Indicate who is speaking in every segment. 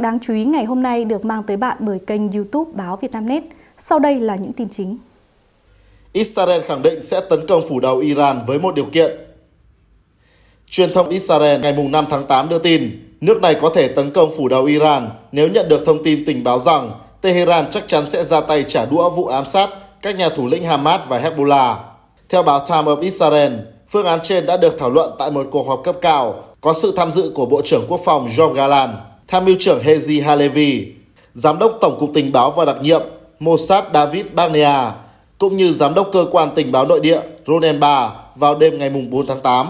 Speaker 1: đáng chú ý ngày hôm nay được mang tới bạn bởi kênh YouTube báo Vietnamnet. Sau đây là những tin chính.
Speaker 2: Israel khẳng định sẽ tấn công phủ đầu Iran với một điều kiện. Truyền thông Israel ngày 5 tháng 8 đưa tin, nước này có thể tấn công phủ đầu Iran nếu nhận được thông tin tình báo rằng Tehran chắc chắn sẽ ra tay trả đũa vụ ám sát các nhà thủ lĩnh Hamas và Hezbollah. Theo báo Time of Israel, phương án trên đã được thảo luận tại một cuộc họp cấp cao có sự tham dự của Bộ trưởng Quốc phòng Joe Galan. Tham mưu trưởng Hezi Halevi, Giám đốc Tổng cục Tình báo và đặc nhiệm Mossad David Barnea, cũng như Giám đốc Cơ quan Tình báo Nội địa Ronen Bar vào đêm ngày 4 tháng 8.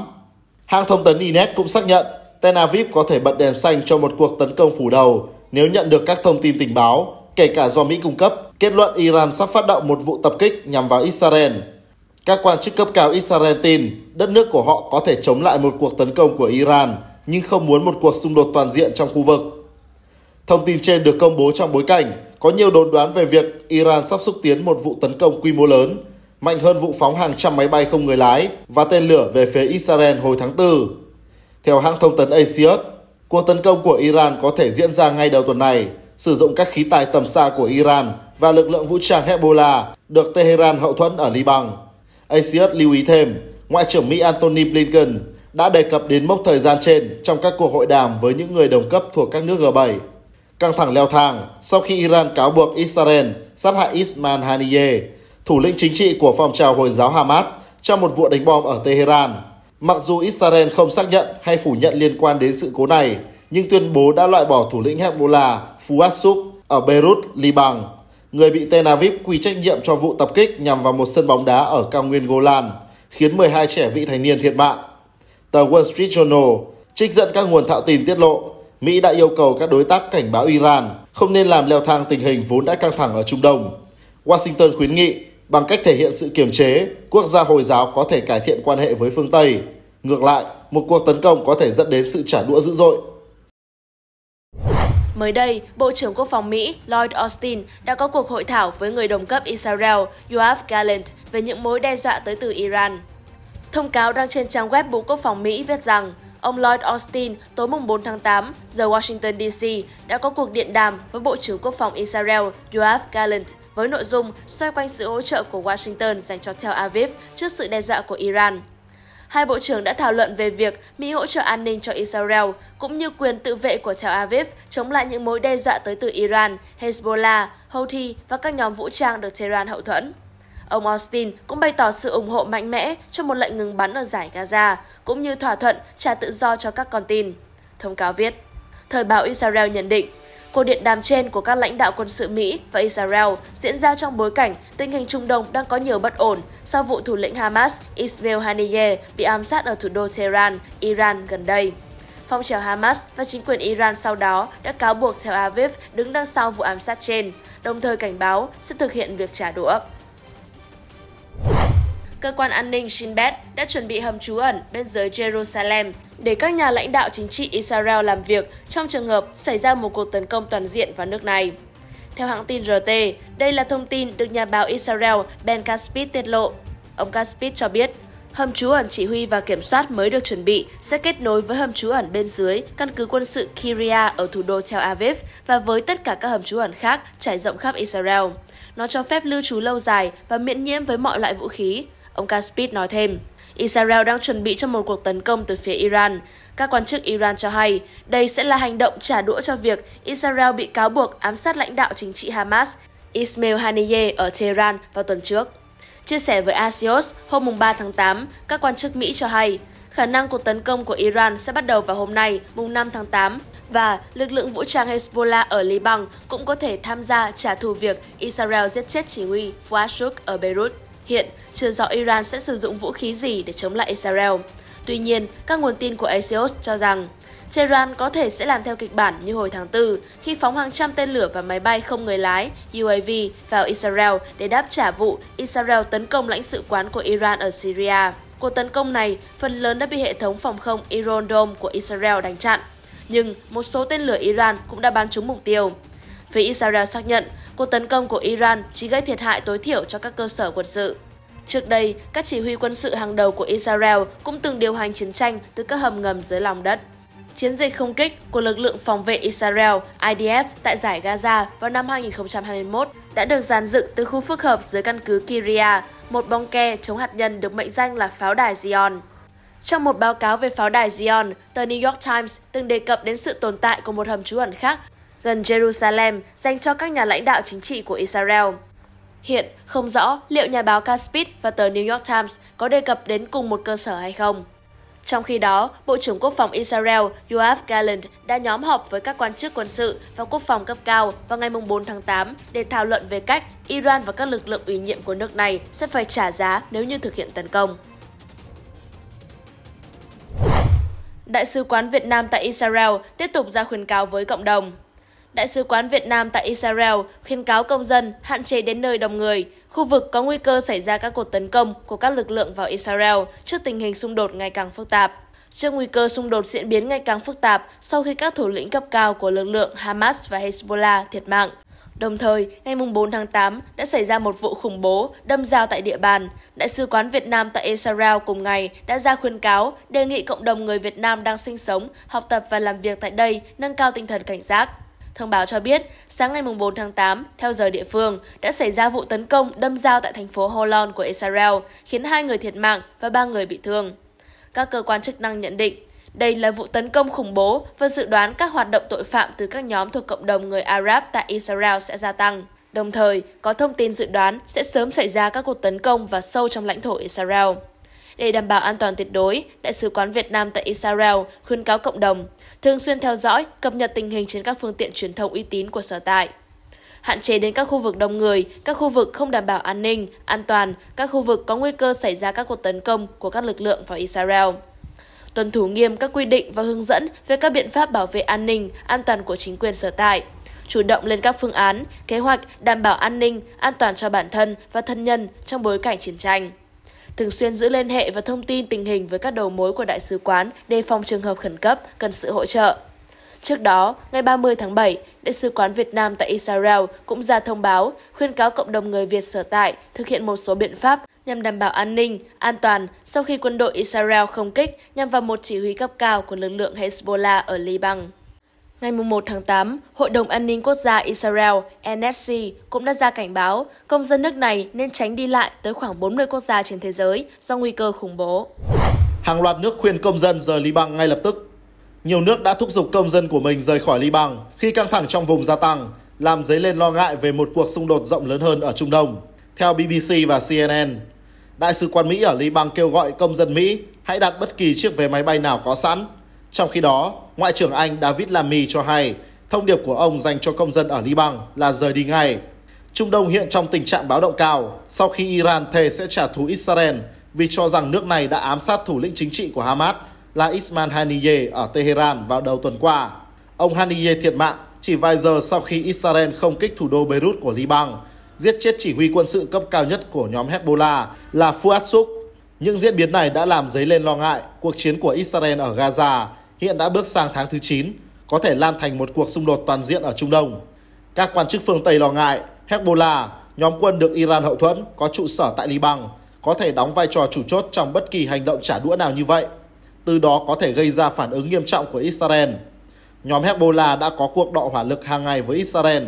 Speaker 2: Hãng thông tấn Inet cũng xác nhận Tel Aviv có thể bật đèn xanh cho một cuộc tấn công phủ đầu nếu nhận được các thông tin tình báo, kể cả do Mỹ cung cấp, kết luận Iran sắp phát động một vụ tập kích nhằm vào Israel. Các quan chức cấp cao Israel tin đất nước của họ có thể chống lại một cuộc tấn công của Iran – nhưng không muốn một cuộc xung đột toàn diện trong khu vực. Thông tin trên được công bố trong bối cảnh có nhiều đồn đoán về việc Iran sắp xúc tiến một vụ tấn công quy mô lớn, mạnh hơn vụ phóng hàng trăm máy bay không người lái và tên lửa về phía Israel hồi tháng 4. Theo hãng thông tấn Asiat, cuộc tấn công của Iran có thể diễn ra ngay đầu tuần này, sử dụng các khí tài tầm xa của Iran và lực lượng vũ trang Hezbollah được Tehran hậu thuẫn ở Liban. Asiat lưu ý thêm, Ngoại trưởng Mỹ Antony Blinken đã đề cập đến mốc thời gian trên trong các cuộc hội đàm với những người đồng cấp thuộc các nước G7. Căng thẳng leo thang sau khi Iran cáo buộc Israel sát hại Ismail Haniyeh, thủ lĩnh chính trị của phong trào Hồi giáo Hamas, trong một vụ đánh bom ở Tehran. Mặc dù Israel không xác nhận hay phủ nhận liên quan đến sự cố này, nhưng tuyên bố đã loại bỏ thủ lĩnh Hezbollah Fuad Suk ở Beirut, Liban, người bị Tel Aviv quy trách nhiệm cho vụ tập kích nhằm vào một sân bóng đá ở cao nguyên Golan, khiến 12 trẻ vị thành niên thiệt mạng. Tờ Wall Street Journal trích dẫn các nguồn thạo tin tiết lộ, Mỹ đã yêu cầu các đối tác cảnh báo Iran không nên làm leo thang tình hình vốn đã căng thẳng ở Trung Đông. Washington khuyến nghị bằng cách thể hiện sự kiềm chế, quốc gia Hồi giáo có thể cải thiện quan hệ với phương Tây. Ngược lại, một cuộc tấn công có thể dẫn đến sự trả đũa dữ dội.
Speaker 1: Mới đây, Bộ trưởng Quốc phòng Mỹ Lloyd Austin đã có cuộc hội thảo với người đồng cấp Israel Yoav Gallant về những mối đe dọa tới từ Iran. Thông cáo đăng trên trang web Bộ Quốc phòng Mỹ viết rằng, ông Lloyd Austin tối 4 tháng 8 giờ Washington DC đã có cuộc điện đàm với Bộ trưởng Quốc phòng Israel Yoav Gallant với nội dung xoay quanh sự hỗ trợ của Washington dành cho Tel Aviv trước sự đe dọa của Iran. Hai bộ trưởng đã thảo luận về việc Mỹ hỗ trợ an ninh cho Israel cũng như quyền tự vệ của Tel Aviv chống lại những mối đe dọa tới từ Iran, Hezbollah, Houthi và các nhóm vũ trang được Tehran hậu thuẫn. Ông Austin cũng bày tỏ sự ủng hộ mạnh mẽ cho một lệnh ngừng bắn ở giải Gaza, cũng như thỏa thuận trả tự do cho các con tin. Thông cáo viết, Thời báo Israel nhận định, Cuộc điện đàm trên của các lãnh đạo quân sự Mỹ và Israel diễn ra trong bối cảnh tình hình Trung Đông đang có nhiều bất ổn sau vụ thủ lĩnh Hamas Ismail Haniyeh bị ám sát ở thủ đô Tehran, Iran gần đây. Phong trào Hamas và chính quyền Iran sau đó đã cáo buộc Tel Aviv đứng đằng sau vụ ám sát trên, đồng thời cảnh báo sẽ thực hiện việc trả đũa cơ quan an ninh Shin Bet đã chuẩn bị hầm trú ẩn bên dưới Jerusalem để các nhà lãnh đạo chính trị Israel làm việc trong trường hợp xảy ra một cuộc tấn công toàn diện vào nước này. Theo hãng tin RT, đây là thông tin được nhà báo Israel Ben Kaspit tiết lộ. Ông Kaspit cho biết, hầm trú ẩn chỉ huy và kiểm soát mới được chuẩn bị sẽ kết nối với hầm trú ẩn bên dưới căn cứ quân sự Kiria ở thủ đô Tel Aviv và với tất cả các hầm trú ẩn khác trải rộng khắp Israel. Nó cho phép lưu trú lâu dài và miễn nhiễm với mọi loại vũ khí, Ông Kaspid nói thêm, Israel đang chuẩn bị cho một cuộc tấn công từ phía Iran. Các quan chức Iran cho hay đây sẽ là hành động trả đũa cho việc Israel bị cáo buộc ám sát lãnh đạo chính trị Hamas Ismail Haniyeh ở Tehran vào tuần trước. Chia sẻ với Axios hôm 3 tháng 8, các quan chức Mỹ cho hay khả năng cuộc tấn công của Iran sẽ bắt đầu vào hôm nay, mùng 5 tháng 8, và lực lượng vũ trang Hezbollah ở Liban cũng có thể tham gia trả thù việc Israel giết chết chỉ huy Fuad Shuk ở Beirut. Hiện, chưa rõ Iran sẽ sử dụng vũ khí gì để chống lại Israel. Tuy nhiên, các nguồn tin của Axios cho rằng Tehran có thể sẽ làm theo kịch bản như hồi tháng 4 khi phóng hàng trăm tên lửa và máy bay không người lái UAV vào Israel để đáp trả vụ Israel tấn công lãnh sự quán của Iran ở Syria. Cuộc tấn công này phần lớn đã bị hệ thống phòng không Iron Dome của Israel đánh chặn. Nhưng một số tên lửa Iran cũng đã bắn trúng mục tiêu. Phía Israel xác nhận cuộc tấn công của Iran chỉ gây thiệt hại tối thiểu cho các cơ sở quân sự. Trước đây, các chỉ huy quân sự hàng đầu của Israel cũng từng điều hành chiến tranh từ các hầm ngầm dưới lòng đất. Chiến dịch không kích của lực lượng phòng vệ Israel IDF tại giải Gaza vào năm 2021 đã được dàn dựng từ khu phức hợp dưới căn cứ Kiria, một bong ke chống hạt nhân được mệnh danh là pháo đài Zion. Trong một báo cáo về pháo đài Zion, tờ New York Times từng đề cập đến sự tồn tại của một hầm trú ẩn khác gần Jerusalem dành cho các nhà lãnh đạo chính trị của Israel. Hiện không rõ liệu nhà báo Caspit và tờ New York Times có đề cập đến cùng một cơ sở hay không. Trong khi đó, Bộ trưởng Quốc phòng Israel Yoav Gallant đã nhóm họp với các quan chức quân sự và quốc phòng cấp cao vào ngày 4 tháng 8 để thảo luận về cách Iran và các lực lượng ủy nhiệm của nước này sẽ phải trả giá nếu như thực hiện tấn công. Đại sứ quán Việt Nam tại Israel tiếp tục ra khuyến cáo với cộng đồng. Đại sứ quán Việt Nam tại Israel khuyên cáo công dân hạn chế đến nơi đông người, khu vực có nguy cơ xảy ra các cuộc tấn công của các lực lượng vào Israel trước tình hình xung đột ngày càng phức tạp. Trước nguy cơ xung đột diễn biến ngày càng phức tạp sau khi các thủ lĩnh cấp cao của lực lượng Hamas và Hezbollah thiệt mạng. Đồng thời, ngày 4 tháng 8 đã xảy ra một vụ khủng bố đâm dao tại địa bàn. Đại sứ quán Việt Nam tại Israel cùng ngày đã ra khuyên cáo đề nghị cộng đồng người Việt Nam đang sinh sống, học tập và làm việc tại đây nâng cao tinh thần cảnh giác. Thông báo cho biết, sáng ngày 4 tháng 8, theo giờ địa phương, đã xảy ra vụ tấn công đâm dao tại thành phố Holon của Israel, khiến hai người thiệt mạng và ba người bị thương. Các cơ quan chức năng nhận định, đây là vụ tấn công khủng bố và dự đoán các hoạt động tội phạm từ các nhóm thuộc cộng đồng người Arab tại Israel sẽ gia tăng. Đồng thời, có thông tin dự đoán sẽ sớm xảy ra các cuộc tấn công và sâu trong lãnh thổ Israel. Để đảm bảo an toàn tuyệt đối, Đại sứ quán Việt Nam tại Israel khuyến cáo cộng đồng thường xuyên theo dõi, cập nhật tình hình trên các phương tiện truyền thông uy tín của sở tại hạn chế đến các khu vực đông người, các khu vực không đảm bảo an ninh, an toàn, các khu vực có nguy cơ xảy ra các cuộc tấn công của các lực lượng vào Israel. Tuân thủ nghiêm các quy định và hướng dẫn về các biện pháp bảo vệ an ninh, an toàn của chính quyền sở tại. Chủ động lên các phương án, kế hoạch đảm bảo an ninh, an toàn cho bản thân và thân nhân trong bối cảnh chiến tranh thường xuyên giữ liên hệ và thông tin tình hình với các đầu mối của đại sứ quán đề phòng trường hợp khẩn cấp cần sự hỗ trợ. Trước đó, ngày 30 tháng 7, Đại sứ quán Việt Nam tại Israel cũng ra thông báo khuyên cáo cộng đồng người Việt sở tại thực hiện một số biện pháp nhằm đảm bảo an ninh, an toàn sau khi quân đội Israel không kích nhằm vào một chỉ huy cấp cao của lực lượng Hezbollah ở Liban. Ngày 1 tháng 8, Hội đồng An ninh Quốc gia Israel NSC cũng đã ra cảnh báo công dân nước này nên tránh đi lại tới khoảng 40 quốc gia trên thế giới do nguy cơ khủng bố.
Speaker 2: Hàng loạt nước khuyên công dân rời Liban ngay lập tức. Nhiều nước đã thúc giục công dân của mình rời khỏi Liban khi căng thẳng trong vùng gia tăng, làm dấy lên lo ngại về một cuộc xung đột rộng lớn hơn ở Trung Đông. Theo BBC và CNN, Đại sứ quán Mỹ ở Liban kêu gọi công dân Mỹ hãy đặt bất kỳ chiếc vé máy bay nào có sẵn trong khi đó, Ngoại trưởng Anh David Lammy cho hay thông điệp của ông dành cho công dân ở Liban là rời đi ngay. Trung Đông hiện trong tình trạng báo động cao sau khi Iran thề sẽ trả thù Israel vì cho rằng nước này đã ám sát thủ lĩnh chính trị của Hamas là Ismail Haniyeh ở Tehran vào đầu tuần qua. Ông Haniyeh thiệt mạng chỉ vài giờ sau khi Israel không kích thủ đô Beirut của Liban, giết chết chỉ huy quân sự cấp cao nhất của nhóm Hezbollah là Fuad Suk. Những diễn biến này đã làm dấy lên lo ngại cuộc chiến của Israel ở Gaza hiện đã bước sang tháng thứ 9, có thể lan thành một cuộc xung đột toàn diện ở Trung Đông. Các quan chức phương Tây lo ngại Hezbollah, nhóm quân được Iran hậu thuẫn, có trụ sở tại Liban, có thể đóng vai trò chủ chốt trong bất kỳ hành động trả đũa nào như vậy, từ đó có thể gây ra phản ứng nghiêm trọng của Israel. Nhóm Hezbollah đã có cuộc đọ hỏa lực hàng ngày với Israel.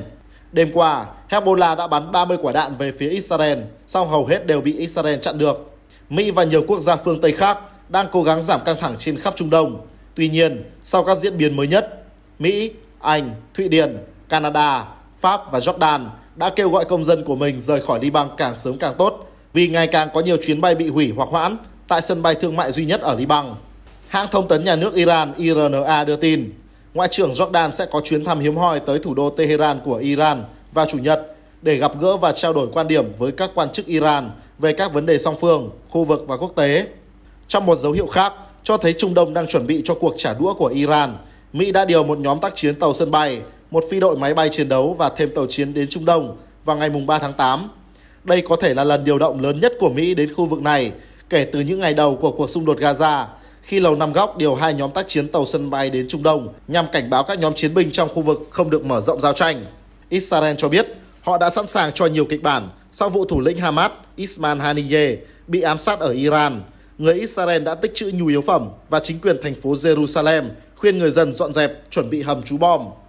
Speaker 2: Đêm qua, Hezbollah đã bắn 30 quả đạn về phía Israel, song hầu hết đều bị Israel chặn được. Mỹ và nhiều quốc gia phương Tây khác đang cố gắng giảm căng thẳng trên khắp Trung Đông Tuy nhiên, sau các diễn biến mới nhất, Mỹ, Anh, Thụy Điển, Canada, Pháp và Jordan đã kêu gọi công dân của mình rời khỏi Liban càng sớm càng tốt vì ngày càng có nhiều chuyến bay bị hủy hoặc hoãn tại sân bay thương mại duy nhất ở Liban. Hãng thông tấn nhà nước Iran IRNA đưa tin, Ngoại trưởng Jordan sẽ có chuyến thăm hiếm hoi tới thủ đô Tehran của Iran vào Chủ nhật để gặp gỡ và trao đổi quan điểm với các quan chức Iran về các vấn đề song phương, khu vực và quốc tế. Trong một dấu hiệu khác, cho thấy Trung Đông đang chuẩn bị cho cuộc trả đũa của Iran. Mỹ đã điều một nhóm tác chiến tàu sân bay, một phi đội máy bay chiến đấu và thêm tàu chiến đến Trung Đông vào ngày 3 tháng 8. Đây có thể là lần điều động lớn nhất của Mỹ đến khu vực này kể từ những ngày đầu của cuộc xung đột Gaza, khi Lầu Năm Góc điều hai nhóm tác chiến tàu sân bay đến Trung Đông nhằm cảnh báo các nhóm chiến binh trong khu vực không được mở rộng giao tranh. Israel cho biết họ đã sẵn sàng cho nhiều kịch bản sau vụ thủ lĩnh Hamas Ismail Haniyeh bị ám sát ở Iran người Israel đã tích trữ nhu yếu phẩm và chính quyền thành phố Jerusalem khuyên người dân dọn dẹp, chuẩn bị hầm trú bom.